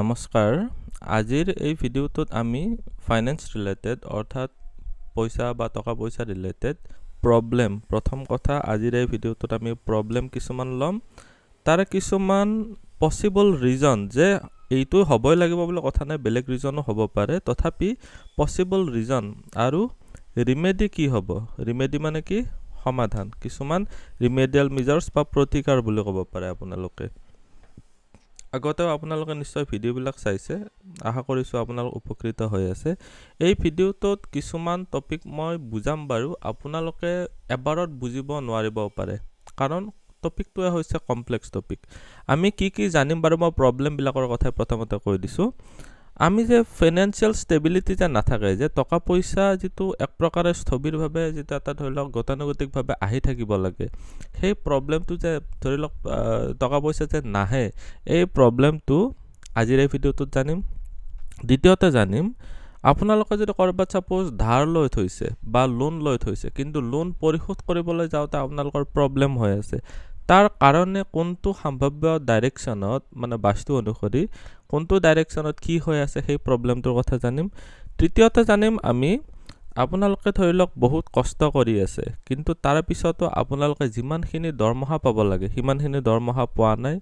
নমস্কাৰ আজিৰ এই ভিডিঅ'টোত আমি ফাইনেন্স ৰিলেটেড অৰ্থাৎ পইচা বা টকা পইচা ৰিলেটেড প্ৰব্লেম প্ৰথম কথা আজিৰ এই ভিডিঅ'টোত আমি প্ৰব্লেম কিছুমান ল'ম তাৰে কিছুমান পচিবল ৰিজন যে এইটো হ'বই লাগিব বুলি কথা নাই বেলেগ ৰিজনো হ'ব পাৰে তথাপি পচিবল ৰিজন আৰু ৰিমেডি কি হ'ব ৰিমেডি মানে কি সমাধান কিছুমান ৰিমেডিয়েল মেজাৰ্ছ বা প্ৰতিকাৰ বুলি ক'ব পাৰে আপোনালোকে আগতেও আপোনালোকে নিশ্চয় ভিডিঅ'বিলাক চাইছে আশা কৰিছোঁ আপোনালোক উপকৃত হৈ আছে এই ভিডিঅ'টোত কিছুমান টপিক মই বুজাম বাৰু আপোনালোকে এবাৰত বুজিব নোৱাৰিবও পাৰে কাৰণ টপিকটোৱে হৈছে কমপ্লেক্স টপিক আমি কি কি জানিম বাৰু মই প্ৰব্লেমবিলাকৰ কথাই প্ৰথমতে কৈ দিছোঁ আমি যে ফাইনেন্সিয়েল ষ্টেবিলিটি যে নাথাকে যে টকা পইচা যিটো এক প্ৰকাৰে স্থবিৰভাৱে যিটো এটা ধৰি লওক গতানুগতিকভাৱে আহি থাকিব লাগে সেই প্ৰব্লেমটো যে ধৰি লওক টকা পইচা যে নাহে এই প্ৰব্লেমটো আজিৰ এই ভিডিঅ'টোত জানিম দ্বিতীয়তে জানিম আপোনালোকে যদি ক'ৰবাত ছাপ'জ ধাৰ লৈ থৈছে বা লোন লৈ থৈছে কিন্তু লোন পৰিশোধ কৰিবলৈ যাওঁতে আপোনালোকৰ প্ৰব্লেম হৈ আছে তাৰ কাৰণে কোনটো সম্ভাৱ্য ডাইৰেকশ্যনত মানে বাস্তু অনুসৰি কোনটো ডাইৰেকশ্যনত কি হৈ আছে সেই প্ৰব্লেমটোৰ কথা জানিম তৃতীয়তে জানিম আমি আপোনালোকে ধৰি লওক বহুত কষ্ট কৰি আছে কিন্তু তাৰপিছতো আপোনালোকে যিমানখিনি দৰমহা পাব লাগে সিমানখিনি দৰমহা পোৱা নাই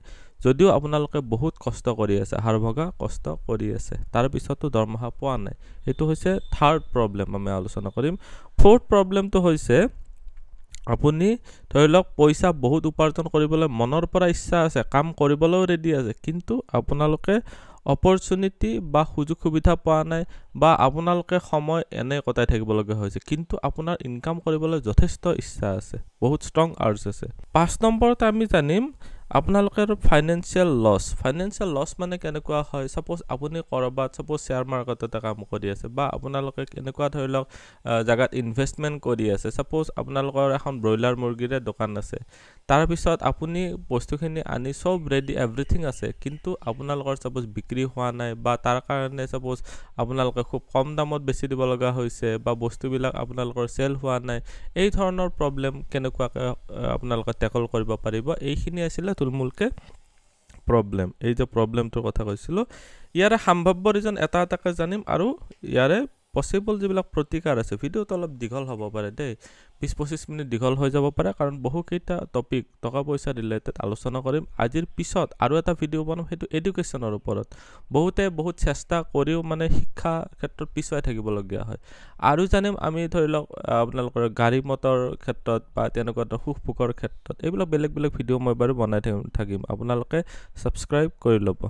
যদিও আপোনালোকে বহুত কষ্ট কৰি আছে হাড় ভগা কষ্ট কৰি আছে তাৰপিছতো দৰমহা পোৱা নাই সেইটো হৈছে থাৰ্ড প্ৰব্লেম আমি আলোচনা কৰিম ফ'ৰ্থ প্ৰব্লেমটো হৈছে আপুনি ধৰি লওক পইচা বহুত উপাৰ্জন কৰিবলৈ মনৰ পৰা ইচ্ছা আছে কাম কৰিবলৈও ৰেডি আছে কিন্তু আপোনালোকে অপৰচুনিটি বা সুযোগ সুবিধা পোৱা নাই বা আপোনালোকে সময় এনে কটাই থাকিবলগীয়া হৈছে কিন্তু আপোনাৰ ইনকাম কৰিবলৈ যথেষ্ট ইচ্ছা আছে বহুত ষ্ট্ৰং আৰ্জ আছে পাঁচ নম্বৰতে আমি জানিম আপোনালোকৰ ফাইনেন্সিয়েল লছ ফাইনেন্সিয়েল লছ মানে কেনেকুৱা হয় ছাপ'জ আপুনি ক'ৰবাত ছাপ'জ শ্বেয়াৰ মাৰ্কেটতে কাম কৰি আছে বা আপোনালোকে কেনেকুৱা ধৰি লওক জেগাত ইনভেষ্টমেণ্ট কৰি আছে ছাপ'জ আপোনালোকৰ এখন ব্ৰইলাৰ মুৰ্গীৰে দোকান আছে তাৰপিছত আপুনি বস্তুখিনি আনি চব ৰেডি এভৰিথিং আছে কিন্তু আপোনালোকৰ ছাপ'জ বিক্ৰী হোৱা নাই বা তাৰ কাৰণে ছাপ'জ আপোনালোকে খুব কম দামত বেছি দিব লগা হৈছে বা বস্তুবিলাক আপোনালোকৰ চেল হোৱা নাই এই ধৰণৰ প্ৰব্লেম কেনেকুৱাকৈ আপোনালোকে টেকল কৰিব পাৰিব এইখিনি আছিলে বস্তুৰ মূলকে প্ৰবলেম এই যে প্ৰব্লেমটোৰ কথা কৈছিল ইয়াৰে সম্ভাব্য ৰিজন এটা এটাকে জানিম আৰু ইয়াৰে পচিবল যিবিলাক প্ৰতিকাৰ আছে ভিডিঅ'টো অলপ দীঘল হ'ব পাৰে দেই বিছ পঁচিছ মিনিট দীঘল হৈ যাব পাৰে কাৰণ বহুকেইটা টপিক টকা পইচা ৰিলেটেড আলোচনা কৰিম আজিৰ পিছত আৰু এটা ভিডিঅ' বনাম সেইটো এডুকেশ্যনৰ ওপৰত বহুতে বহুত চেষ্টা কৰিও মানে শিক্ষা ক্ষেত্ৰত পিছুৱাই থাকিবলগীয়া হয় আৰু জানিম আমি ধৰি লওক আপোনালোকৰ গাড়ী মটৰ ক্ষেত্ৰত বা তেনেকুৱা এটা সুখ ভোগৰ ক্ষেত্ৰত এইবিলাক বেলেগ বেলেগ ভিডিঅ' মই বাৰু বনাই থাকিম আপোনালোকে ছাবস্ক্ৰাইব কৰি ল'ব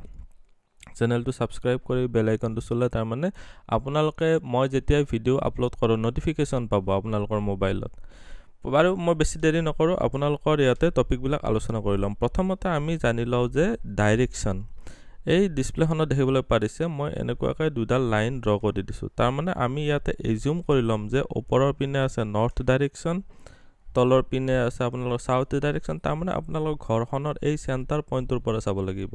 চেনেলটো ছাবস্ক্ৰাইব কৰি বেল আইকনটো চলে তাৰমানে আপোনালোকে মই যেতিয়া ভিডিঅ' আপলোড কৰোঁ ন'টিফিকেশ্যন পাব আপোনালোকৰ মোবাইলত বাৰু মই বেছি দেৰি নকৰোঁ আপোনালোকৰ ইয়াতে টপিকবিলাক আলোচনা কৰি ল'ম প্ৰথমতে আমি জানি লওঁ যে ডাইৰেকশ্যন এই ডিছপ্লেখনত দেখিবলৈ পাৰিছে মই এনেকুৱাকৈ দুডাল লাইন ড্ৰ কৰি দিছোঁ তাৰমানে আমি ইয়াতে এজিউম কৰি ল'ম যে ওপৰৰ পিনে আছে নৰ্থ ডাইৰেকশ্যন তলৰ পিনে আছে আপোনালোকৰ চাউথ ডাইৰেকশ্যন তাৰমানে আপোনালোকৰ ঘৰখনৰ এই চেণ্টাৰ পইণ্টটোৰ পৰা চাব লাগিব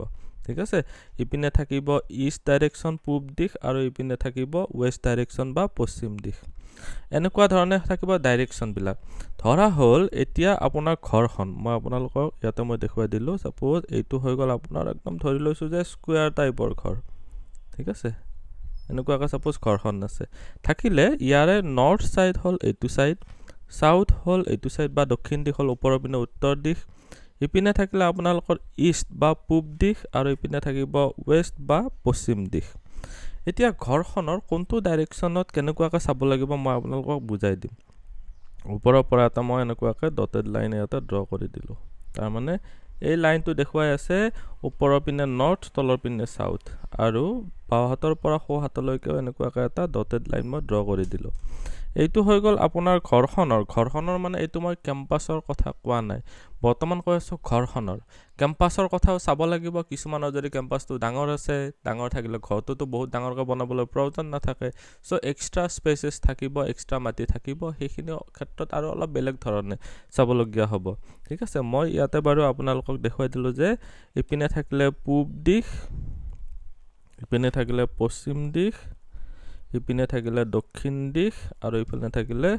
ঠিক আছে ইপিনে থাকিব ইষ্ট ডাইৰেকশ্যন পূব দিশ আৰু ইপিনে থাকিব ৱেষ্ট ডাইৰেকশ্যন বা পশ্চিম দিশ এনেকুৱা ধৰণে থাকিব ডাইৰেকশ্যনবিলাক ধৰা হ'ল এতিয়া আপোনাৰ ঘৰখন মই আপোনালোকক ইয়াতে মই দেখুৱাই দিলোঁ ছাপ'জ এইটো হৈ গ'ল আপোনাৰ একদম ধৰি লৈছোঁ যে স্কুৱেৰ টাইপৰ ঘৰ ঠিক আছে এনেকুৱাকৈ ছাপ'জ ঘৰখন আছে থাকিলে ইয়াৰে নৰ্থ ছাইড হ'ল এইটো ছাইড চাউথ হ'ল এইটো ছাইড বা দক্ষিণ দিশ হ'ল ওপৰৰ পিনে উত্তৰ দিশ ইপিনে থাকিলে আপোনালোকৰ ইষ্ট বা পূব দিশ আৰু ইপিনে থাকিব ৱেষ্ট বা পশ্চিম দিশ এতিয়া ঘৰখনৰ কোনটো ডাইৰেকশ্যনত কেনেকুৱাকৈ চাব লাগিব মই আপোনালোকক বুজাই দিম ওপৰৰ পৰা এটা মই এনেকুৱাকৈ ডটেড লাইন এটা ড্ৰ কৰি দিলোঁ তাৰমানে এই লাইনটো দেখুৱাই আছে ওপৰৰ পিনে নৰ্থ তলৰ পিনে ছাউথ আৰু বাওঁহাতৰ পৰা সোঁহাতলৈকেও এনেকুৱাকৈ এটা ডটেড লাইন মই ড্ৰ কৰি দিলোঁ এইটো হৈ গ'ল আপোনাৰ ঘৰখনৰ ঘৰখনৰ মানে এইটো মই কেম্পাছৰ কথা কোৱা নাই বৰ্তমান কৈ আছোঁ ঘৰখনৰ কেম্পাছৰ কথাও চাব লাগিব কিছুমানৰ যদি কেম্পাছটো ডাঙৰ আছে ডাঙৰ থাকিলে ঘৰটোতো বহুত ডাঙৰকৈ বনাবলৈ প্ৰয়োজন নাথাকে চ' এক্সট্ৰা স্পেচেছ থাকিব এক্সট্ৰা মাটি থাকিব সেইখিনি ক্ষেত্ৰত আৰু অলপ বেলেগ ধৰণে চাবলগীয়া হ'ব ঠিক আছে মই ইয়াতে বাৰু আপোনালোকক দেখুৱাই দিলোঁ যে ইপিনে থাকিলে পূব দিশ ইপিনে থাকিলে পশ্চিম দিশ ইপিনে থাকিলে দক্ষিণ দিশ আৰু ইপিনে থাকিলে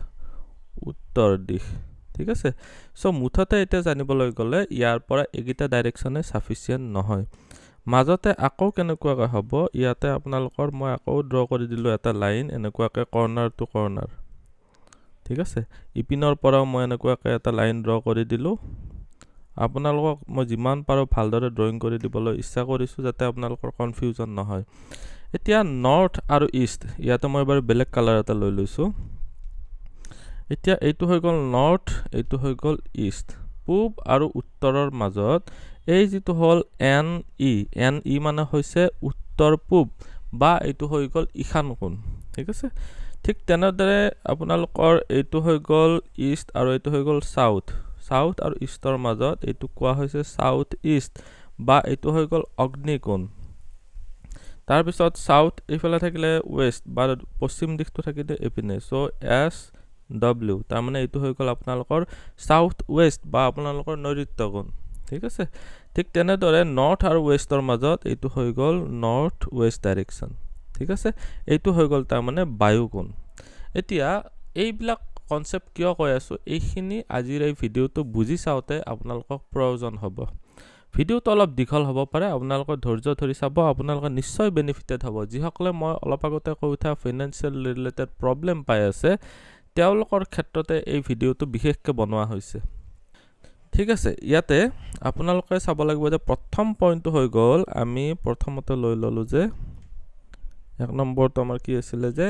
উত্তৰ দিশ ঠিক আছে চ' মুঠতে এতিয়া জানিবলৈ গ'লে ইয়াৰ পৰা এইকেইটা ডাইৰেকশ্যনে চাফিচিয়েণ্ট নহয় মাজতে আকৌ কেনেকুৱাকৈ হ'ব ইয়াতে আপোনালোকৰ মই আকৌ ড্ৰ কৰি দিলোঁ এটা লাইন এনেকুৱাকৈ কৰ্ণাৰ টু কৰ্ণাৰ ঠিক আছে ইপিনৰ পৰাও মই এনেকুৱাকৈ এটা লাইন ড্ৰ কৰি দিলোঁ আপোনালোকক মই যিমান পাৰোঁ ভালদৰে ড্ৰয়িং কৰি দিবলৈ ইচ্ছা কৰিছোঁ যাতে আপোনালোকৰ কনফিউজন নহয় এতিয়া নৰ্থ আৰু ইষ্ট ইয়াতে মই এবাৰ বেলেগ কালাৰ এটা লৈ লৈছো এতিয়া এইটো হৈ গল নৰ্থ এইটো হৈ গল ইষ্ট পূব আৰু উত্তৰৰ মাজত এই যিটো হল এন ই এন ই মানে হৈছে উত্তৰ পূব বা এইটো হৈ গল ইখান কোণ ঠিক আছে ঠিক তেনেদৰে আপোনালোকৰ এইটো হৈ গল ইষ্ট আৰু এইটো হৈ গল চাউথ চাউথ আৰু ইষ্টৰ মাজত এইটো কোৱা হৈছে চাউথ ইষ্ট বা এইটো হৈ গ'ল অগ্নিকোণ তাৰপিছত চাউথ এইফালে থাকিলে ৱেষ্ট বা পশ্চিম দিশটো থাকিলে এইপিনে চ' এছ ডব্লিউ তাৰমানে এইটো হৈ গ'ল আপোনালোকৰ চাউথ ৱেষ্ট বা আপোনালোকৰ নৈঋত্য গুণ ঠিক আছে ঠিক তেনেদৰে নৰ্থ আৰু ৱেষ্টৰ মাজত এইটো হৈ গ'ল নৰ্থ ৱেষ্ট ডাইৰেকশ্যন ঠিক আছে এইটো হৈ গ'ল তাৰমানে বায়ু গুণ এতিয়া এইবিলাক কনচেপ্ট কিয় কৈ আছোঁ এইখিনি আজিৰ এই ভিডিঅ'টো বুজি চাওঁতে আপোনালোকক প্ৰয়োজন হ'ব ভিডিঅ'টো অলপ দীঘল হ'ব পাৰে আপোনালোকে ধৈৰ্য ধৰি চাব আপোনালোকে নিশ্চয় বেনিফিটেড হ'ব যিসকলে মই অলপ আগতে কৈ উঠা ফিনেন্সিয়েল ৰিলেটেড প্ৰব্লেম পাই আছে তেওঁলোকৰ ক্ষেত্ৰতে এই ভিডিঅ'টো বিশেষকৈ বনোৱা হৈছে ঠিক আছে ইয়াতে আপোনালোকে চাব লাগিব যে প্ৰথম পইণ্টটো হৈ গ'ল আমি প্ৰথমতে লৈ ল'লোঁ যে এক নম্বৰটো আমাৰ কি আছিলে যে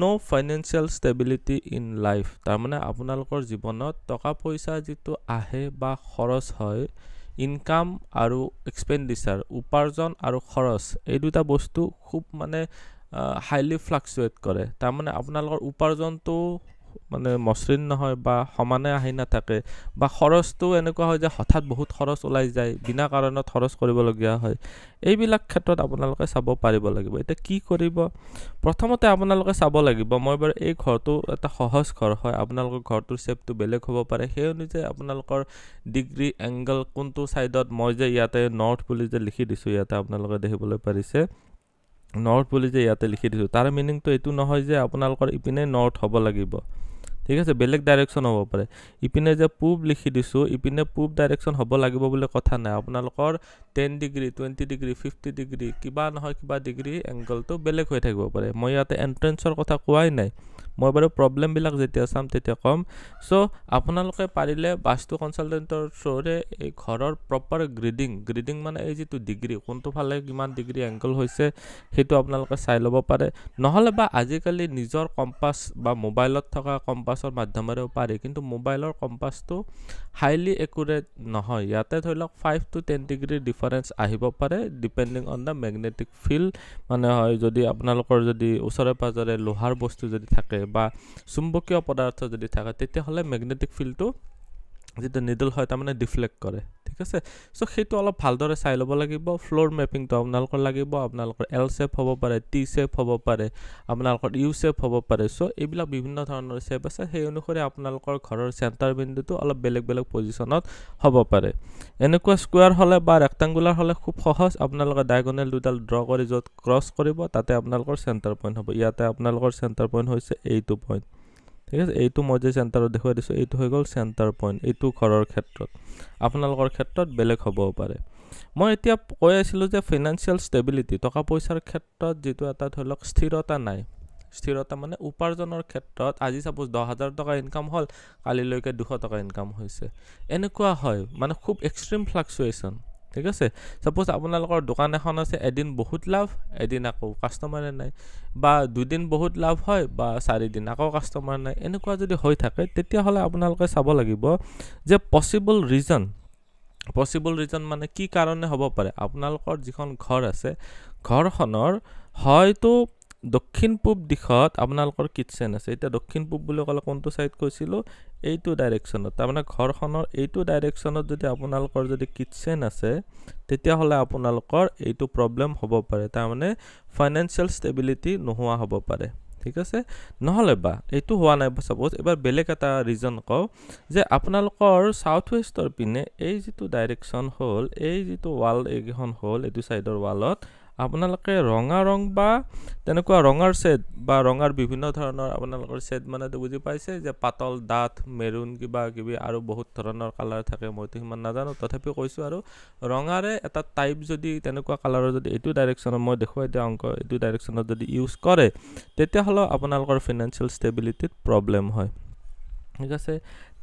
ন' ফাইনেন্সিয়েল ষ্টেবিলিটি ইন লাইফ তাৰমানে আপোনালোকৰ জীৱনত টকা পইচা যিটো আহে বা খৰচ হয় ইনকাম আৰু এক্সপেণ্ডিচাৰ উপাৰ্জন আৰু খৰচ এই দুটা বস্তু খুব মানে হাইলি ফ্লাকচুৱেট কৰে তাৰমানে আপোনালোকৰ উপাৰ্জনটো মানে মসৃণ নহয় বা সমানে আহি নাথাকে বা খৰচটো এনেকুৱা হয় যে হঠাৎ বহুত খৰচ ওলাই যায় বিনা কাৰণত খৰচ কৰিবলগীয়া হয় এইবিলাক ক্ষেত্ৰত আপোনালোকে চাব পাৰিব লাগিব এতিয়া কি কৰিব প্ৰথমতে আপোনালোকে চাব লাগিব মই বাৰু এই ঘৰটো এটা সহজ ঘৰ হয় আপোনালোকৰ ঘৰটোৰ চেপটো বেলেগ হ'ব পাৰে সেই অনুযায়ী আপোনালোকৰ ডিগ্ৰী এংগল কোনটো ছাইডত মই যে ইয়াতে নৰ্থ বুলি যে লিখি দিছোঁ ইয়াতে আপোনালোকে দেখিবলৈ পাৰিছে নৰ্থ বুলি যে ইয়াতে লিখি দিছোঁ তাৰ মিনিংটো এইটো নহয় যে আপোনালোকৰ ইপিনে নৰ্থ হ'ব লাগিব ঠিক আছে বেলেগ ডাইৰেকশ্যন হ'ব পাৰে ইপিনে যে পূব লিখি দিছোঁ ইপিনে পূব ডাইৰেকশ্যন হ'ব লাগিব বুলি কথা নাই আপোনালোকৰ ten degree twenty degree fifty degree কিবা নহয় কিবা ডিগ্ৰী এংগলটো বেলেগ হৈ থাকিব পাৰে মই ইয়াতে এণ্ট্ৰেঞ্চৰ কথা কোৱাই নাই মই বাৰু প্ৰব্লেমবিলাক যেতিয়া চাম তেতিয়া ক'ম চ' আপোনালোকে পাৰিলে বাস্তু কনচালটেণ্টৰ শ্ব'ৰে এই ঘৰৰ প্ৰপাৰ গ্ৰিডিং গ্ৰিডিং মানে এই যিটো ডিগ্ৰী কোনটো ফালে কিমান ডিগ্ৰী এংগল হৈছে সেইটো আপোনালোকে চাই ল'ব পাৰে নহ'লে বা আজিকালি নিজৰ কম্পাছ বা মোবাইলত থকা কম্পাছৰ মাধ্যমেৰেও পাৰি কিন্তু মোবাইলৰ কম্পাছটো হাইলি একুৰেট নহয় ইয়াতে ধৰি লওক five to ten degree difference আহিব পাৰে depending on the magnetic field মানে হয় যদি আপোনালোকৰ যদি ওচৰে পাঁজৰে লোহাৰ বস্তু যদি থাকে বা চুম্বকীয় পদাৰ্থ যদি থাকে তেতিয়াহ'লে মেগনেটিক ফিল্ডটো যেতিয়া নিডল হয় তাৰমানে ডিফ্লেক্ট কৰে ঠিক আছে চ' সেইটো অলপ ভালদৰে চাই ল'ব লাগিব ফ্ল'ৰ মেপিংটো আপোনালোকৰ লাগিব আপোনালোকৰ এল চেপ হ'ব পাৰে টি চেপ হ'ব পাৰে আপোনালোকৰ ইউ চেপ হ'ব পাৰে চ' এইবিলাক বিভিন্ন ধৰণৰ চেপ আছে সেই অনুসৰি আপোনালোকৰ ঘৰৰ চেণ্টাৰ বিন্দুটো অলপ বেলেগ বেলেগ পজিশ্যনত হ'ব পাৰে এনেকুৱা স্কুৱাৰ হ'লে বা ৰেক্টেংগুলাৰ হ'লে খুব সহজ আপোনালোকে ডায়গনেল দুডাল ড্ৰ কৰি য'ত ক্ৰছ কৰিব তাতে আপোনালোকৰ চেণ্টাৰ পইণ্ট হ'ব ইয়াতে আপোনালোকৰ চেণ্টাৰ পইণ্ট হৈছে এইটো পইণ্ট ঠিক আছে এইটো মই যে চেণ্টাৰত দেখুৱাই দিছোঁ এইটো হৈ গ'ল চেণ্টাৰ পইণ্ট এইটো ঘৰৰ ক্ষেত্ৰত আপোনালোকৰ ক্ষেত্ৰত বেলেগ হ'বও পাৰে মই এতিয়া কৈ আছিলোঁ যে ফিনেন্সিয়েল ষ্টেবিলিটি টকা পইচাৰ ক্ষেত্ৰত যিটো এটা ধৰি লওক স্থিৰতা নাই স্থিৰতা মানে উপাৰ্জনৰ ক্ষেত্ৰত আজি চাপ'জ দহ হাজাৰ টকা ইনকাম হ'ল কালিলৈকে দুশ টকা ইনকাম হৈছে এনেকুৱা হয় মানে খুব এক্সট্ৰিম ফ্লাকচুৱেশ্যন ঠিক আছে ছাপোজ আপোনালোকৰ দোকান এখন আছে এদিন বহুত লাভ এদিন আকৌ কাষ্টমাৰে নাই বা দুদিন বহুত লাভ হয় বা চাৰিদিন আকৌ কাষ্টমাৰ নাই এনেকুৱা যদি হৈ থাকে তেতিয়াহ'লে আপোনালোকে চাব লাগিব যে পচিবল ৰিজন পচিবল ৰিজন মানে কি কাৰণে হ'ব পাৰে আপোনালোকৰ যিখন ঘৰ আছে ঘৰখনৰ হয়তো দক্ষিণ পূব দিশত আপোনালোকৰ কিটচেন আছে এতিয়া দক্ষিণ পূব বুলি ক'লে কোনটো ছাইড কৈছিলোঁ এইটো ডাইৰেকশ্যনত তাৰমানে ঘৰখনৰ এইটো ডাইৰেকশ্যনত যদি আপোনালোকৰ যদি কিটচেন আছে তেতিয়াহ'লে আপোনালোকৰ এইটো প্ৰব্লেম হ'ব পাৰে তাৰমানে ফাইনেন্সিয়েল ষ্টেবিলিটি নোহোৱা হ'ব পাৰে ঠিক আছে নহ'লে বা এইটো হোৱা নাই চাপ'জ এবাৰ বেলেগ এটা ৰিজন কওঁ যে আপোনালোকৰ ছাউথ ৱেষ্টৰ পিনে এই যিটো ডাইৰেকশ্যন হ'ল এই যিটো ৱাল এইকেইখন হ'ল এইটো ছাইডৰ ৱালত আপোনালোকে ৰঙা ৰং বা তেনেকুৱা ৰঙাৰ ছেট বা ৰঙাৰ বিভিন্ন ধৰণৰ আপোনালোকৰ ছেট মানে বুজি পাইছে যে পাতল ডাঠ মেৰুণ কিবা কিবি আৰু বহুত ধৰণৰ কালাৰ থাকে মইতো সিমান নাজানো তথাপিও কৈছোঁ আৰু ৰঙাৰে এটা টাইপ যদি তেনেকুৱা কালাৰৰ যদি এইটো ডাইৰেকশ্যনত মই দেখুৱাই দিয়া অংক এইটো ডাইৰেকশ্যনত যদি ইউজ কৰে তেতিয়াহ'লেও আপোনালোকৰ ফিনেন্সিয়েল ষ্টেবিলিটিত প্ৰব্লেম হয় ঠিক আছে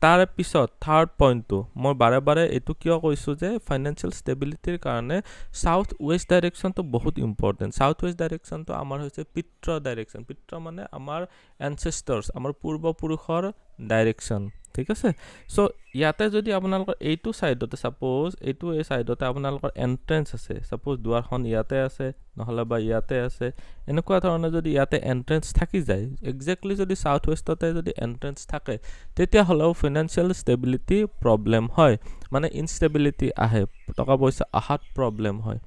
তাৰ পিছত থাৰ্ড পইণ্টটো মই বাৰে বাৰে এইটো কিয় কৈছোঁ যে ফাইনেন্সিয়েল ষ্টেবিলিটিৰ কাৰণে ছাউথ ৱেষ্ট ডাইৰেকশ্যনটো বহুত ইম্পৰ্টেণ্ট ছাউথ ৱেষ্ট ডাইৰেকশ্যনটো আমাৰ হৈছে পিতৃ ডাইৰেকশ্যন পিতৃ মানে আমাৰ এনচেষ্টাৰ্ছ আমাৰ পূৰ্বপুৰুষৰ ডাইৰেকশ্যন ঠিক আছে চ' ইয়াতে যদি আপোনালোকৰ এইটো ছাইডতে ছাপ'জ এইটো এই ছাইডতে আপোনালোকৰ এণ্ট্ৰেঞ্চ আছে ছাপ'জ দুৱাৰখন ইয়াতে আছে নহ'লে বা ইয়াতে আছে এনেকুৱা ধৰণে যদি ইয়াতে এণ্ট্ৰেঞ্চ থাকি যায় একজেক্টলি যদি ছাউথ ৱেষ্টতে যদি এণ্ট্ৰেঞ্চ থাকে তেতিয়াহ'লেও ফিনেন্সিয়েল ষ্টেবিলিটি প্ৰব্লেম হয় মানে ইনষ্টেবিলিটি আহে টকা পইচা অহাত প্ৰব্লেম হয়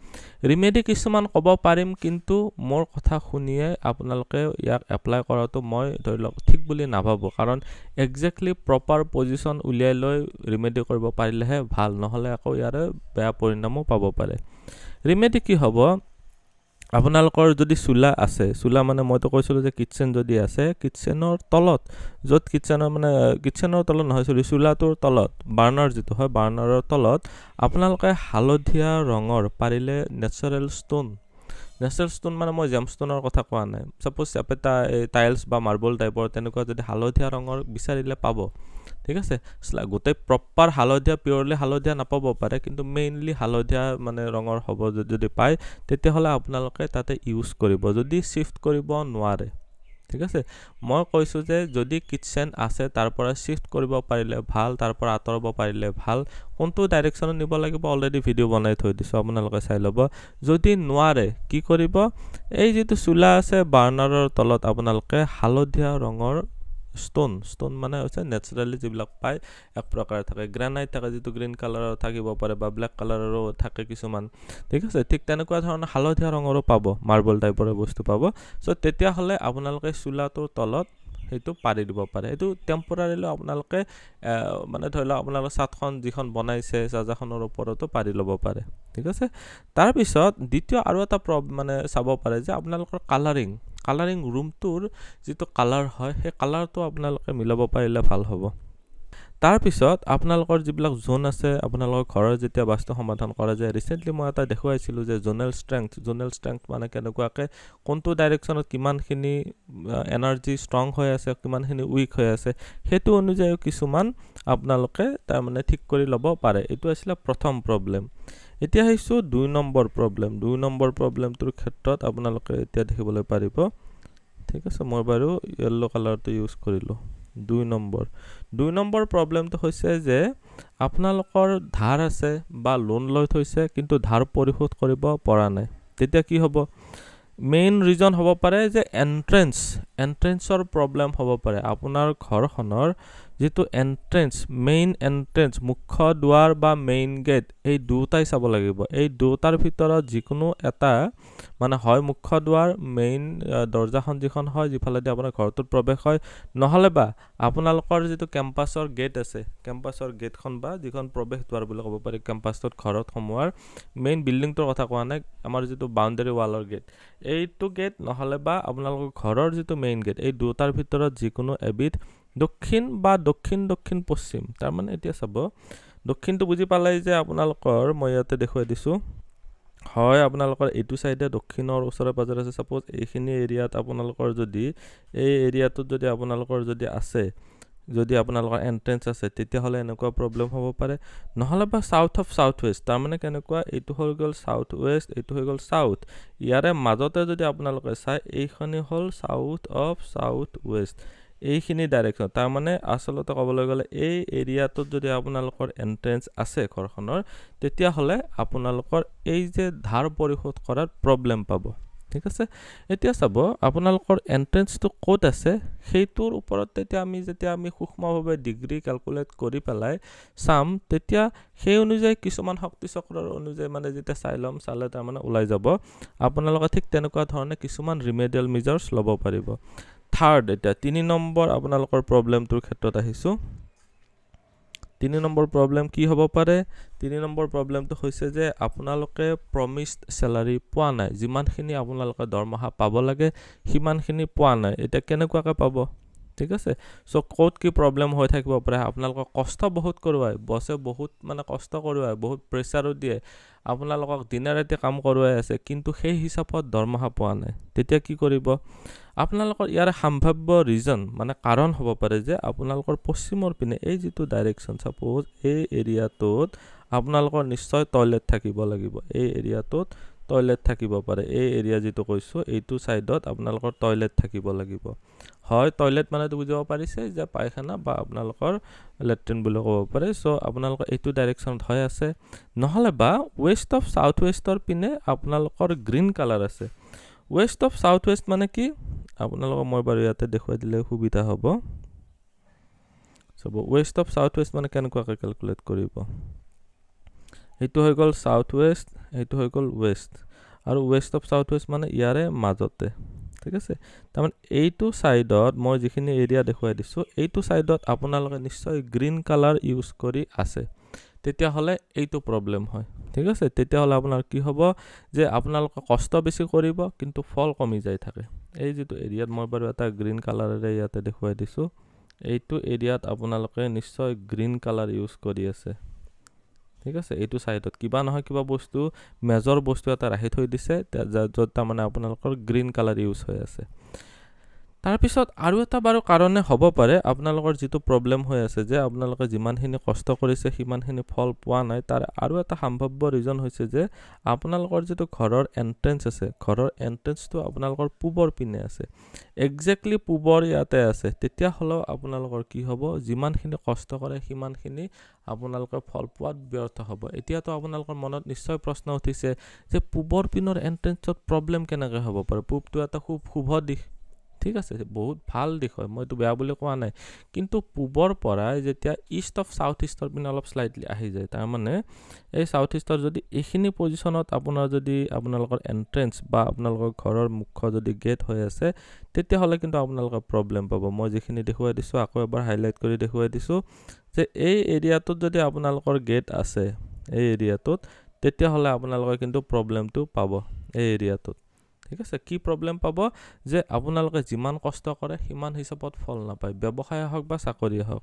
ৰিমেডি কিছুমান ক'ব পাৰিম কিন্তু মোৰ কথা শুনিয়ে আপোনালোকে ইয়াক এপ্লাই কৰাটো মই ধৰি লওক ঠিক বুলি নাভাবোঁ কাৰণ একজেক্টলি প্ৰপাৰ পজিশ্যন উলিয়াই লৈ ৰিমেডি কৰিব পাৰিলেহে ভাল নহ'লে আকৌ ইয়াৰে বেয়া পৰিণামো পাব পাৰে ৰিমেডি কি হ'ব আপোনালোকৰ যদি চোলা আছে চোলা মানে মইতো কৈছিলোঁ যে কিটচেন যদি আছে কিটচেনৰ তলত য'ত কিটচেনৰ মানে কিটচেনৰ তলত নহয় চলি চোলাটোৰ তলত বাৰ্ণাৰ যিটো হয় বাৰ্ণাৰৰ তলত আপোনালোকে হালধীয়া ৰঙৰ পাৰিলে নেচাৰেল ষ্টোন নেচাৰেল ষ্টোন মানে মই জেম ষ্টোনৰ কথা কোৱা নাই চাপ'জ এপেটা এই টাইলছ বা মাৰ্বল টাইপৰ তেনেকুৱা যদি হালধীয়া ৰঙৰ বিচাৰিলে পাব ঠিক আছে গোটেই প্ৰপাৰ হালধীয়া পিয়ৰলি হালধীয়া নাপাব পাৰে কিন্তু মেইনলি হালধীয়া মানে ৰঙৰ হ'ব যদি পায় তেতিয়াহ'লে আপোনালোকে তাতে ইউজ কৰিব যদি চিফ্ট কৰিব নোৱাৰে ঠিক আছে মই কৈছোঁ যে যদি কিটচেন আছে তাৰ পৰা চিফ্ট কৰিব পাৰিলে ভাল তাৰ পৰা আঁতৰাব পাৰিলে ভাল কোনটো ডাইৰেকশ্যনত নিব লাগিব অলৰেডি ভিডিঅ' বনাই থৈ দিছোঁ আপোনালোকে চাই ল'ব যদি নোৱাৰে কি কৰিব এই যিটো চোলা আছে বাৰ্ণাৰৰ তলত আপোনালোকে হালধীয়া ৰঙৰ ষ্ট'ন ষ্ট'ন মানে হৈছে নেচাৰেলি যিবিলাক পায় এক প্ৰকাৰ থাকে গ্ৰেনাইট থাকে যিটো গ্ৰীণ কালাৰৰ থাকিব পাৰে বা ব্লেক কালাৰৰো থাকে কিছুমান ঠিক আছে ঠিক তেনেকুৱা ধৰণৰ হালধীয়া ৰঙৰো পাব মাৰ্বল টাইপৰ বস্তু পাব চ' তেতিয়াহ'লে আপোনালোকে চোলাটোৰ তলত সেইটো পাৰি দিব পাৰে সেইটো টেম্পৰাৰিলিও আপোনালোকে মানে ধৰি লওক আপোনালোকৰ চাটখন যিখন বনাইছে চাৰ্জাৰখনৰ ওপৰতো পাৰি ল'ব পাৰে ঠিক আছে তাৰপিছত দ্বিতীয় আৰু এটা প্ৰ মানে চাব পাৰে যে আপোনালোকৰ কালাৰিং কালাৰিং ৰুমটোৰ যিটো কালাৰ হয় সেই কালাৰটো আপোনালোকে মিলাব পাৰিলে ভাল হ'ব তাৰপিছত আপোনালোকৰ যিবিলাক জোন আছে আপোনালোকৰ ঘৰৰ যেতিয়া বাস্তু সমাধান কৰা যায় ৰিচেণ্টলি মই এটা দেখুৱাইছিলোঁ যে জ'নেল ষ্ট্ৰেংথ জ'নেল ষ্ট্ৰেংথ মানে কেনেকুৱাকৈ কোনটো ডাইৰেকশ্যনত কিমানখিনি এনাৰ্জি ষ্ট্ৰং হৈ আছে কিমানখিনি উইক হৈ আছে সেইটো অনুযায়ী কিছুমান আপোনালোকে তাৰমানে ঠিক কৰি ল'ব পাৰে এইটো আছিলে প্ৰথম প্ৰব্লেম এতিয়া আহিছোঁ দুই নম্বৰ প্ৰব্লেম দুই নম্বৰ প্ৰব্লেমটোৰ ক্ষেত্ৰত আপোনালোকে এতিয়া দেখিবলৈ পাৰিব ঠিক আছে মই বাৰু য়েল্ল' কালাৰটো ইউজ কৰিলোঁ দুই নম্বৰ দুই নম্বৰ প্ৰব্লেমটো হৈছে যে আপোনালোকৰ ধাৰ আছে বা লোন লৈ থৈছে কিন্তু ধাৰ পৰিশোধ কৰিব পৰা নাই তেতিয়া কি হ'ব মেইন ৰিজন হ'ব পাৰে যে এণ্ট্ৰেঞ্চ এণ্ট্ৰেঞ্চৰ প্ৰব্লেম হ'ব পাৰে আপোনাৰ ঘৰখনৰ যিটো এণ্ট্ৰেঞ্চ মেইন এণ্ট্ৰেঞ্চ মুখ্য দুৱাৰ বা মেইন গেট এই দুটাই চাব লাগিব এই দুটাৰ ভিতৰত যিকোনো এটা মানে হয় মুখ্য দুৱাৰ মেইন দৰ্জাখন যিখন হয় যিফালেদি আপোনাৰ ঘৰটোত প্ৰৱেশ হয় নহ'লে বা আপোনালোকৰ যিটো কেম্পাছৰ গেট আছে কেম্পাছৰ গেটখন বা যিখন প্ৰৱেশ দুৱাৰ বুলি ক'ব পাৰি কেম্পাছটোত ঘৰত সোমোৱাৰ মেইন বিল্ডিংটোৰ কথা কোৱা নাই আমাৰ যিটো বাউণ্ডেৰী ৱালৰ গেট এইটো গেট নহ'লে বা আপোনালোকৰ ঘৰৰ যিটো মেইন গেট এই দুটাৰ ভিতৰত যিকোনো এবিধ দক্ষিণ বা দক্ষিণ দক্ষিণ পশ্চিম তাৰমানে এতিয়া চাব দক্ষিণটো বুজি পালে যে আপোনালোকৰ মই ইয়াতে দেখুৱাই দিছোঁ হয় আপোনালোকৰ এইটো ছাইডে দক্ষিণৰ ওচৰে পাঁজৰে আছে ছাপ'জ এইখিনি এৰিয়াত আপোনালোকৰ যদি এই এৰিয়াটোত যদি আপোনালোকৰ যদি আছে যদি আপোনালোকৰ এণ্ট্ৰেঞ্চ আছে তেতিয়াহ'লে এনেকুৱা প্ৰব্লেম হ'ব পাৰে নহ'লে বা ছাউথ অফ চাউথ ৱেষ্ট তাৰমানে কেনেকুৱা এইটো হৈ গ'ল ছাউথ ৱেষ্ট এইটো হৈ গ'ল চাউথ ইয়াৰে মাজতে যদি আপোনালোকে চায় এইখনেই হ'ল চাউথ অফ চাউথ ৱেষ্ট এইখিনি ডাইৰেকশ্যন তাৰমানে আচলতে ক'বলৈ গ'লে এই এৰিয়াটোত যদি আপোনালোকৰ এণ্ট্ৰেঞ্চ আছে ঘৰখনৰ তেতিয়াহ'লে আপোনালোকৰ এই যে ধাৰ পৰিশোধ কৰাৰ প্ৰব্লেম পাব ঠিক আছে এতিয়া চাব আপোনালোকৰ এণ্ট্ৰেঞ্চটো ক'ত আছে সেইটোৰ ওপৰত তেতিয়া আমি যেতিয়া আমি সূক্ষ্মভাৱে ডিগ্ৰী কেলকুলেট কৰি পেলাই চাম তেতিয়া সেই অনুযায়ী কিছুমান শক্তি চক্ৰৰ অনুযায়ী মানে যেতিয়া চাই ল'ম চালে তাৰমানে ওলাই যাব আপোনালোকে ঠিক তেনেকুৱা ধৰণে কিছুমান ৰিমেডিয়েল মিজাৰ্ছ ল'ব পাৰিব থাৰ্ড এতিয়া তিনি নম্বৰ আপোনালোকৰ প্ৰব্লেমটোৰ ক্ষেত্ৰত আহিছোঁ তিনি নম্বৰ প্ৰব্লেম কি হ'ব পাৰে তিনি নম্বৰ প্ৰব্লেমটো হৈছে যে আপোনালোকে প্ৰমিছড চেলাৰী পোৱা নাই যিমানখিনি আপোনালোকে দৰমহা পাব লাগে সিমানখিনি পোৱা নাই এতিয়া কেনেকুৱাকৈ পাব ঠিক আছে চ' ক'ত কি প্ৰব্লেম হৈ থাকিব পাৰে আপোনালোকক কষ্ট বহুত কৰোৱাই বছে বহুত মানে কষ্ট কৰোৱাই বহুত প্ৰেছাৰো দিয়ে আপোনালোকক দিনে ৰাতি কাম কৰোৱাই আছে কিন্তু সেই হিচাপত দৰমহা পোৱা নাই তেতিয়া কি কৰিব আপোনালোকৰ ইয়াৰ সাম্ভাব্য ৰিজন মানে কাৰণ হ'ব পাৰে যে আপোনালোকৰ পশ্চিমৰ পিনে এই যিটো ডাইৰেকশ্যন ছাপ'জ এই এৰিয়াটোত আপোনালোকৰ নিশ্চয় টয়লেট থাকিব লাগিব এই এৰিয়াটোত টয়লেট থাকিব পাৰে এই এৰিয়া যিটো কৈছোঁ এইটো ছাইডত আপোনালোকৰ টয়লেট থাকিব লাগিব হয় টয়লেট মানে বুজাব পাৰিছে যে পায়খানা বা আপোনালোকৰ লেট্ৰিন বুলি ক'ব পাৰে চ' আপোনালোকৰ এইটো ডাইৰেকশ্যনত হৈ আছে নহ'লে বা ৱেষ্ট অফ চাউথ ৱেষ্টৰ পিনে আপোনালোকৰ গ্ৰীণ কালাৰ আছে ৱেষ্ট অফ চাউথ ৱেষ্ট মানে কি আপোনালোকক মই বাৰু ইয়াতে দেখুৱাই দিলে সুবিধা হ'ব চাব ৱেষ্ট অফ চাউথ ৱেষ্ট মানে কেনেকুৱাকৈ কেলকুলেট কৰিব এইটো হৈ গ'ল চাউথ ৱেষ্ট এইটো হৈ গ'ল ৱেষ্ট আৰু ৱেষ্ট অফ চাউথ ৱেষ্ট মানে ইয়াৰে মাজতে ঠিক আছে তাৰমানে এইটো ছাইডত মই যিখিনি এৰিয়া দেখুৱাই দিছোঁ এইটো ছাইডত আপোনালোকে নিশ্চয় গ্ৰীণ কালাৰ ইউজ কৰি আছে তেতিয়াহ'লে এইটো প্ৰব্লেম হয় ঠিক আছে তেতিয়াহ'লে আপোনাৰ কি হ'ব যে আপোনালোকে কষ্ট বেছি কৰিব কিন্তু ফল কমি যায় থাকে এই যিটো এৰিয়াত মই বাৰু এটা গ্ৰীণ কালাৰেৰে ইয়াতে দেখুৱাই দিছোঁ এইটো এৰিয়াত আপোনালোকে নিশ্চয় গ্ৰীণ কালাৰ ইউজ কৰি আছে ঠিক আছে এইটো ছাইডত কিবা নহয় কিবা বস্তু মেজৰ বস্তু এটা ৰাখি থৈ দিছে য'ত তাৰমানে আপোনালোকৰ গ্ৰীণ কালাৰ ইউজ হৈ আছে তাৰপিছত আৰু এটা বাৰু কাৰণে হ'ব পাৰে আপোনালোকৰ যিটো প্ৰব্লেম হৈ আছে যে আপোনালোকে যিমানখিনি কষ্ট কৰিছে সিমানখিনি ফল পোৱা নাই তাৰ আৰু এটা সম্ভাৱ্য ৰিজন হৈছে যে আপোনালোকৰ যিটো ঘৰৰ এণ্ট্ৰেঞ্চ আছে ঘৰৰ এণ্ট্ৰেঞ্চটো আপোনালোকৰ পূবৰ পিনে আছে একজেক্টলি পূবৰ ইয়াতে আছে তেতিয়াহ'লেও আপোনালোকৰ কি হ'ব যিমানখিনি কষ্ট কৰে সিমানখিনি আপোনালোকৰ ফল পোৱাত ব্যৰ্থ হ'ব এতিয়াতো আপোনালোকৰ মনত নিশ্চয় প্ৰশ্ন উঠিছে যে পূবৰ পিনৰ এণ্ট্ৰেঞ্চত প্ৰব্লেম কেনেকৈ হ'ব পাৰে পূবটো এটা খুব শুভ দিশ ঠিক আছে বহুত ভাল দিশ হয় মই বেয়া বুলি কোৱা নাই কিন্তু পূবৰ পৰা যেতিয়া ইষ্ট অফ চাউথ ইষ্টৰ পিনে অলপ শ্লাইটলি আহি যায় তাৰমানে এই চাউথ ইষ্টৰ যদি এইখিনি পজিশ্যনত আপোনাৰ যদি আপোনালোকৰ এণ্ট্ৰেঞ্চ বা আপোনালোকৰ ঘৰৰ মুখ্য যদি গেট হৈ আছে তেতিয়াহ'লে কিন্তু আপোনালোকে প্ৰব্লেম পাব মই যিখিনি দেখুৱাই দিছোঁ আকৌ এবাৰ হাইলাইট কৰি দেখুৱাই দিছোঁ যে এই এৰিয়াটোত যদি আপোনালোকৰ গেট আছে এই এৰিয়াটোত তেতিয়াহ'লে আপোনালোকে কিন্তু প্ৰব্লেমটো পাব এই এৰিয়াটোত ঠিক আছে কি প্ৰব্লেম পাব যে আপোনালোকে যিমান কষ্ট কৰে সিমান হিচাপত ফল নাপায় ব্যৱসায়ে হওক বা চাকৰিয়ে হওক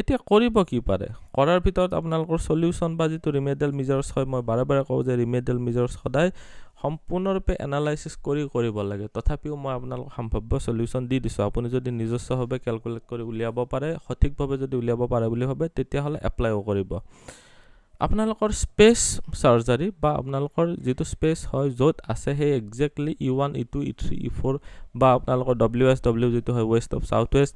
এতিয়া কৰিব কি পাৰে কৰাৰ ভিতৰত আপোনালোকৰ চলিউশ্যন বা যিটো ৰিমেডিয়েল মিজাৰ্ছ হয় মই বাৰে বাৰে কওঁ যে ৰিমেডিয়েল মিজাৰ্ছ সদায় সম্পূৰ্ণৰূপে এনালাইচিছ কৰি কৰিব লাগে তথাপিও মই আপোনালোকক সম্ভাৱ্য চলিউশ্যন দি দিছোঁ আপুনি যদি নিজস্বভাৱে কেলকুলেট কৰি উলিয়াব পাৰে সঠিকভাৱে যদি উলিয়াব পাৰে বুলি ভাবে তেতিয়াহ'লে এপ্লাইও কৰিব আপোনালোকৰ স্পেচ চাৰ্জাৰী বা আপোনালোকৰ যিটো স্পেচ হয় য'ত আছে সেই exactly E one E two E three E four বা আপোনালোকৰ ডব্লিউ এছ ডব্লিউ যিটো হয় ৱেষ্ট অফ ছাউথ ৱেষ্ট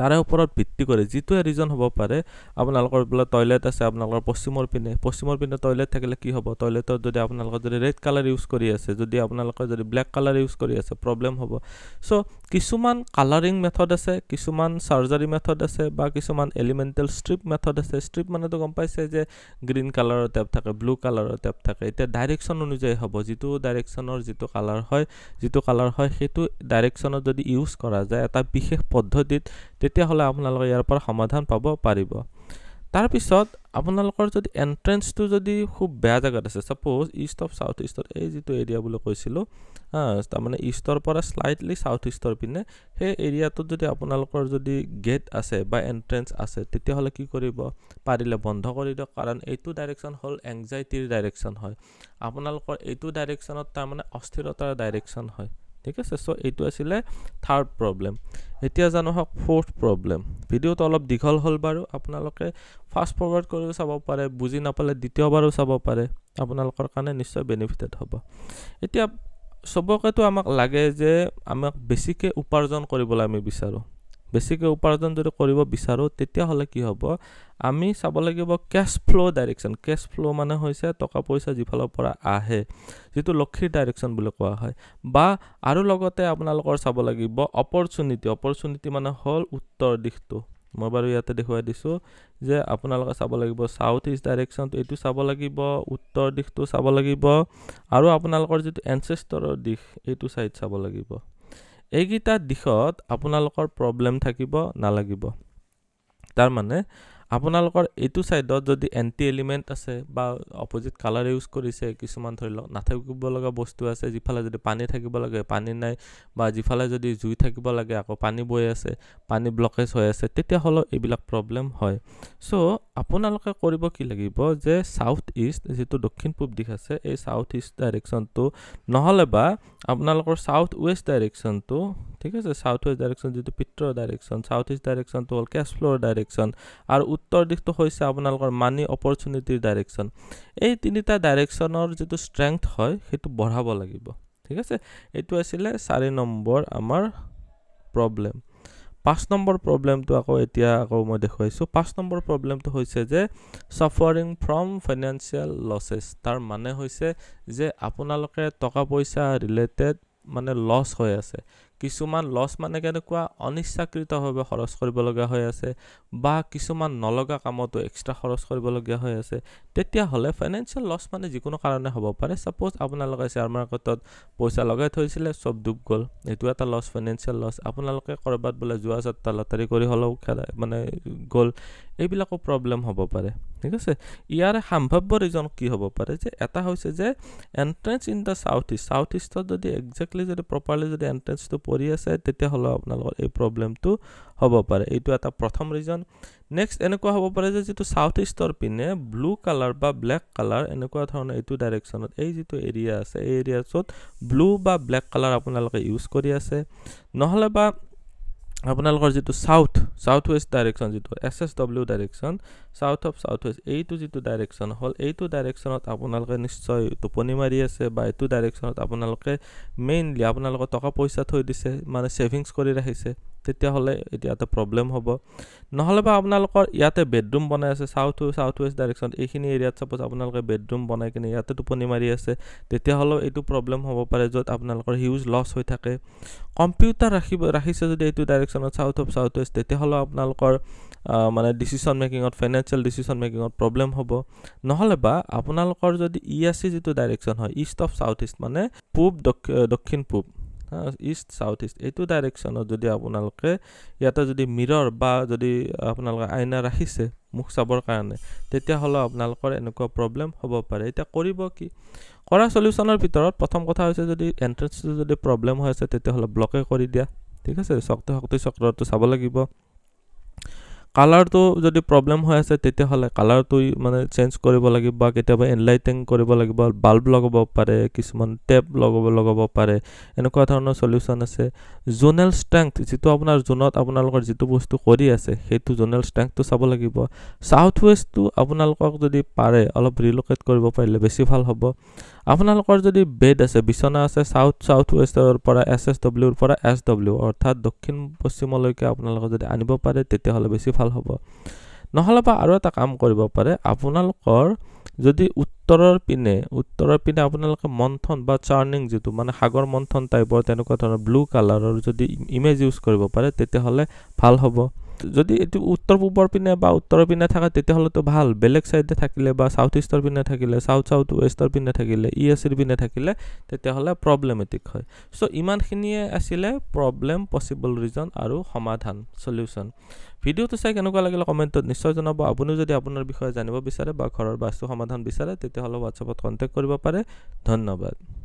তাৰে ওপৰত ভিত্তি কৰি যিটোৱে ৰিজন হ'ব পাৰে আপোনালোকৰ বোলে টয়লেট আছে আপোনালোকৰ পশ্চিমৰ পিনে পশ্চিমৰ পিনে টয়লেট থাকিলে কি হ'ব টয়লেটত যদি আপোনালোকে যদি ৰেড কালাৰ ইউজ কৰি আছে যদি আপোনালোকে যদি ব্লেক কালাৰ ইউজ কৰি আছে প্ৰব্লেম হ'ব চ' কিছুমান কালাৰিং মেথড আছে কিছুমান চাৰ্জাৰী মেথড আছে বা কিছুমান এলিমেণ্টেল ষ্ট্ৰিপ মেথড আছে ষ্ট্ৰিপ মানেতো গম পাইছে যে গ্ৰীণ কালাৰৰ টেপ থাকে ব্লু কালাৰৰ টেপ থাকে এতিয়া ডাইৰেকশ্যন অনুযায়ী হ'ব যিটো ডাইৰেকশ্যনৰ যিটো কালাৰ হয় যিটো কালাৰ হয় সেইটো ডাইৰেকশ্যনত যদি ইউজ কৰা যায় এটা বিশেষ পদ্ধতিত তেতিয়াহ'লে আপোনালোকে ইয়াৰ পৰা সমাধান পাব পাৰিব তাৰপিছত আপোনালোকৰ যদি এণ্ট্ৰেঞ্চটো যদি খুব বেয়া জেগাত আছে ছাপ'জ ইষ্ট অফ ছাউথ ইষ্টৰ এই যিটো এৰিয়া বুলি কৈছিলোঁ তাৰমানে ইষ্টৰ পৰা শ্লাইটলি ছাউথ ইষ্টৰ পিনে সেই এৰিয়াটোত যদি আপোনালোকৰ যদি গেট আছে বা এণ্ট্ৰেঞ্চ আছে তেতিয়াহ'লে কি কৰিব পাৰিলে বন্ধ কৰি দিয়ক কাৰণ এইটো ডাইৰেকশ্যন হ'ল এংজাইটিৰ ডাইৰেকশ্যন হয় আপোনালোকৰ এইটো ডাইৰেকশ্যনত তাৰমানে অস্থিৰতাৰ ডাইৰেকশ্যন হয় ঠিক আছে চ' এইটো আছিলে থাৰ্ড প্ৰব্লেম এতিয়া জানো হওক ফৰ্থ প্ৰব্লেম ভিডিঅ'টো অলপ দীঘল হ'ল বাৰু আপোনালোকে ফাষ্ট ফৰৱাৰ্ড কৰিও চাব পাৰে বুজি নাপালে দ্বিতীয়বাৰো চাব পাৰে আপোনালোকৰ কাৰণে নিশ্চয় বেনিফিটেড হ'ব এতিয়া চবকেতো আমাক লাগে যে আমাক বেছিকৈ উপাৰ্জন কৰিবলৈ আমি বিচাৰোঁ বেছিকৈ উপাৰ্জন যদি কৰিব বিচাৰোঁ তেতিয়াহ'লে কি হ'ব আমি চাব লাগিব কেছ ফ্ল' ডাইৰেকশ্যন কেছ ফ্ল' মানে হৈছে টকা পইচা যিফালৰ পৰা আহে যিটো লক্ষীৰ ডাইৰেকশ্যন বুলি কোৱা হয় বা আৰু লগতে আপোনালোকৰ চাব লাগিব অপৰচুনিটি অপৰচুনিটি মানে হ'ল উত্তৰ দিশটো মই বাৰু ইয়াতে দেখুৱাই দিছোঁ যে আপোনালোকে চাব লাগিব চাউথ ইষ্ট ডাইৰেকশ্যনটো এইটো চাব লাগিব উত্তৰ দিশটো চাব লাগিব আৰু আপোনালোকৰ যিটো এনচেষ্টৰৰ দিশ এইটো ছাইড চাব লাগিব এইকেইটা দিশত আপোনালোকৰ প্ৰব্লেম থাকিব নালাগিব তাৰমানে আপোনালোকৰ এইটো ছাইডত যদি এণ্টি এলিমেণ্ট আছে বা অপজিট কালাৰ ইউজ কৰিছে কিছুমান ধৰি লওক নাথাকিব লগা বস্তু আছে যিফালে যদি পানী থাকিব লাগে পানী নাই বা যিফালে যদি জুই থাকিব লাগে আকৌ পানী বৈ আছে পানী ব্লকেজ হৈ আছে তেতিয়াহ'লে এইবিলাক প্ৰব্লেম হয় চ' আপোনালোকে কৰিব কি লাগিব যে ছাউথ ইষ্ট যিটো দক্ষিণ পূব দিশ আছে এই ছাউথ ইষ্ট ডাইৰেকশ্যনটো নহ'লে বা আপোনালোকৰ ছাউথ ৱেষ্ট ডাইৰেকশ্যনটো ঠিক আছে চাউথ ৱেষ্ট ডাইৰেকশ্যন যিটো পিতৃৰ ডাইৰেকশ্যন চাউথ ইষ্ট ডাইৰেকশ্যনটো হ'ল কেছ ফ্ল'ৰ ডাইৰেকশ্যন আৰু উত্তৰ দিশটো হৈছে আপোনালোকৰ মানি অপৰচুনিটিৰ ডাইৰেকশ্যন এই তিনিটা ডাইৰেকশ্যনৰ যিটো ষ্ট্ৰেংথ হয় সেইটো বঢ়াব লাগিব ঠিক আছে এইটো আছিলে চাৰি নম্বৰ আমাৰ প্ৰব্লেম পাঁচ নম্বৰ প্ৰব্লেমটো আকৌ এতিয়া আকৌ মই দেখুৱাইছোঁ পাঁচ নম্বৰ প্ৰব্লেমটো হৈছে যে চাফাৰিং ফ্ৰম ফাইনেন্সিয়েল লছেছ তাৰ মানে হৈছে যে আপোনালোকে টকা পইচা ৰিলেটেড মানে লছ হৈ আছে কিছুমান লছ মানে কেনেকুৱা অনিচ্ছাকৃতভাৱে খৰচ কৰিবলগীয়া হৈ আছে বা কিছুমান নলগা কামতো এক্সট্ৰা খৰচ কৰিবলগীয়া হৈ আছে তেতিয়াহ'লে ফাইনেন্সিয়েল লছ মানে যিকোনো কাৰণে হ'ব পাৰে ছাপ'জ আপোনালোকে শ্বেয়াৰ মাৰ্কেটত পইচা লগাই থৈছিলে চব ডুব গ'ল এইটো এটা লছ ফাইনেন্সিয়েল লছ আপোনালোকে ক'ৰবাত বোলে যোৱা চাৰিটা লটাৰী কৰি হ'লেও খেলা মানে গ'ল এইবিলাকো প্ৰব্লেম হ'ব পাৰে ঠিক আছে ইয়াৰে সম্ভাব্য ৰিজন কি হ'ব পাৰে যে এটা হৈছে যে entrance in the south east south ইষ্টত যদি একজেক্টলি যদি প্ৰপাৰলি যদি এণ্ট্ৰেঞ্চটো পৰি আছে তেতিয়াহ'লে আপোনালোকৰ এই প্ৰব্লেমটো হ'ব পাৰে এইটো এটা প্ৰথম ৰিজন নেক্সট এনেকুৱা হ'ব পাৰে যে যিটো চাউথ ইষ্টৰ পিনে ব্লু কালাৰ বা ব্লেক কালাৰ এনেকুৱা ধৰণৰ এইটো ডাইৰেকশ্যনত এই যিটো এৰিয়া আছে এই এৰিয়াত ব্লু বা ব্লেক কালাৰ আপোনালোকে ইউজ কৰি আছে নহ'লে বা আপোনালোকৰ যিটো চাউথ চাউথ ৱেষ্ট ডাইৰেকশ্যন যিটো S S W direction south of south west এইটো যিটো ডাইৰেকশ্যন হ'ল এইটো ডাইৰেকশ্যনত আপোনালোকে নিশ্চয় টোপনি মাৰি আছে বা এইটো ডাইৰেকশ্যনত আপোনালোকে মেইনলি আপোনালোকে টকা পইচা থৈ দিছে মানে ছেভিংছ কৰি ৰাখিছে তেতিয়াহ'লে এতিয়া এটা প্ৰব্লেম হ'ব নহ'লে বা আপোনালোকৰ ইয়াতে বেডৰুম বনাই আছে ছাউথ ছাউথ ৱেষ্ট ডাইৰেকশ্যন এইখিনি এৰিয়াত ছাপ'জ আপোনালোকে বেডৰুম বনাই কিনে ইয়াতে টোপনি মাৰি আছে তেতিয়াহ'লেও এইটো প্ৰব্লেম হ'ব পাৰে য'ত আপোনালোকৰ হিউজ লছ হৈ থাকে কম্পিউটাৰ ৰাখিব ৰাখিছে যদি এইটো ডাইৰেকশ্যনত ছাউথ অফ ছাউথ ৱেষ্ট তেতিয়াহ'লেও আপোনালোকৰ মানে ডিচিশ্যন মেকিঙত ফাইনেন্সিয়েল ডিচিশ্যন মেকিঙত প্ৰব্লেম হ'ব নহ'লে বা আপোনালোকৰ যদি ই e আছে যিটো ডাইৰেকশ্যন হয় ইষ্ট অফ ছাউথ ইষ্ট মানে পূব দক্ষিণ পূব ইষ্ট চাউথ ইষ্ট এইটো ডাইৰেকশ্যনত যদি আপোনালোকে ইয়াতে যদি মিৰৰ বা যদি আপোনালোকে আইনা ৰাখিছে মুখ চাবৰ কাৰণে তেতিয়াহ'লে আপোনালোকৰ এনেকুৱা প্ৰব্লেম হ'ব পাৰে এতিয়া কৰিব কি কৰা চলিউশ্যনৰ ভিতৰত প্ৰথম কথা হৈছে যদি এণ্ট্ৰেঞ্চটো যদি প্ৰব্লেম হৈ আছে তেতিয়াহ'লে ব্লকে কৰি দিয়া ঠিক আছে শক্তি শক্তি চক্ৰটো চাব লাগিব কালাৰটো যদি প্ৰব্লেম হৈ আছে তেতিয়াহ'লে কালাৰটো মানে চেঞ্জ কৰিব লাগিব বা কেতিয়াবা এনলাইটেন কৰিব লাগিব বাল্ব লগাব পাৰে কিছুমান টেপ লগাব লগাব পাৰে এনেকুৱা ধৰণৰ চলিউশ্যন আছে জোনেল ষ্ট্ৰেংথ যিটো আপোনাৰ জোনত আপোনালোকৰ যিটো বস্তু কৰি আছে সেইটো জোনেল ষ্ট্ৰেংথটো চাব লাগিব চাউথ ৱেষ্টটো আপোনালোকক যদি পাৰে অলপ ৰিলোকেট কৰিব পাৰিলে বেছি ভাল হ'ব আপোনালোকৰ যদি বেড আছে বিচনা আছে চাউথ চাউথ ৱেষ্টৰ পৰা এছ এছ ডব্লিউৰ পৰা এছ ডব্লিউ অৰ্থাৎ দক্ষিণ পশ্চিমলৈকে আপোনালোকে যদি আনিব পাৰে তেতিয়াহ'লে বেছি ভাল হ'ব নহ'লে বা আৰু এটা কাম কৰিব পাৰে আপোনালোকৰ যদি উত্তৰৰ পিনে উত্তৰৰ পিনে আপোনালোকে মন্থন বা চাৰ্নিং যিটো মানে সাগৰ মন্থন টাইপৰ তেনেকুৱা ধৰণৰ ব্লু কালাৰৰ যদি ইমেজ ইউজ কৰিব পাৰে তেতিয়াহ'লে ভাল হ'ব যদি এইটো উত্তৰ পূবৰ পিনে বা উত্তৰৰ পিনে থাকে তেতিয়াহ'লেতো ভাল বেলেগ ছাইডে থাকিলে বা ছাউথ ইষ্টৰ পিনে থাকিলে ছাউথ ছাউথ ৱেষ্টৰ পিনে থাকিলে ই এ চিৰ পিনে থাকিলে তেতিয়াহ'লে প্ৰব্লেমেটিক হয় চ' ইমানখিনিয়ে আছিলে প্ৰব্লেম পচিবল ৰিজন আৰু সমাধান চলিউশ্যন ভিডিঅ'টো চাই কেনেকুৱা লাগিলে কমেণ্টত নিশ্চয় জনাব আপুনিও যদি আপোনাৰ বিষয়ে জানিব বিচাৰে বা ঘৰৰ বাস্তু সমাধান বিচাৰে তেতিয়াহ'লে হোৱাটছএপত কণ্টেক্ট কৰিব পাৰে ধন্যবাদ